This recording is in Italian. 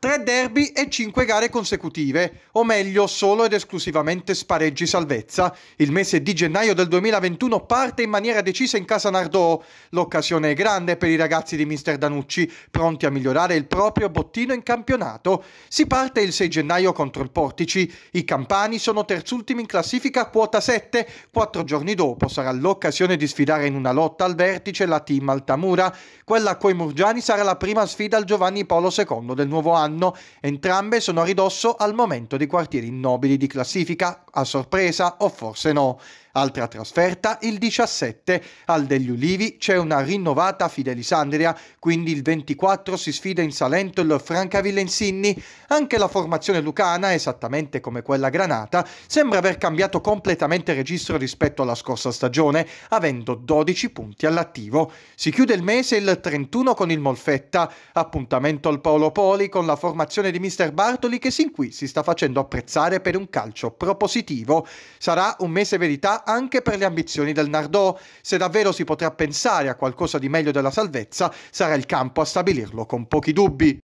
Tre derby e cinque gare consecutive, o meglio solo ed esclusivamente spareggi salvezza. Il mese di gennaio del 2021 parte in maniera decisa in casa Nardò. L'occasione è grande per i ragazzi di Mister Danucci, pronti a migliorare il proprio bottino in campionato. Si parte il 6 gennaio contro il Portici. I campani sono terzultimi in classifica quota 7. Quattro giorni dopo sarà l'occasione di sfidare in una lotta al vertice la team Altamura. Quella coi Murgiani sarà la prima sfida al Giovanni Paolo II del nuovo anno quest'anno, entrambe sono a ridosso al momento dei quartieri nobili di classifica, a sorpresa o forse no. Altra trasferta il 17. Al degli Ulivi c'è una rinnovata Fidelisandria, quindi il 24 si sfida in Salento il Francavilla Insinni. Anche la formazione lucana, esattamente come quella granata, sembra aver cambiato completamente registro rispetto alla scorsa stagione, avendo 12 punti all'attivo. Si chiude il mese il 31 con il Molfetta, appuntamento al Paolo Poli con la formazione di mister Bartoli che sin qui si sta facendo apprezzare per un calcio propositivo. Sarà un mese verità anche per le ambizioni del Nardò. Se davvero si potrà pensare a qualcosa di meglio della salvezza, sarà il campo a stabilirlo con pochi dubbi.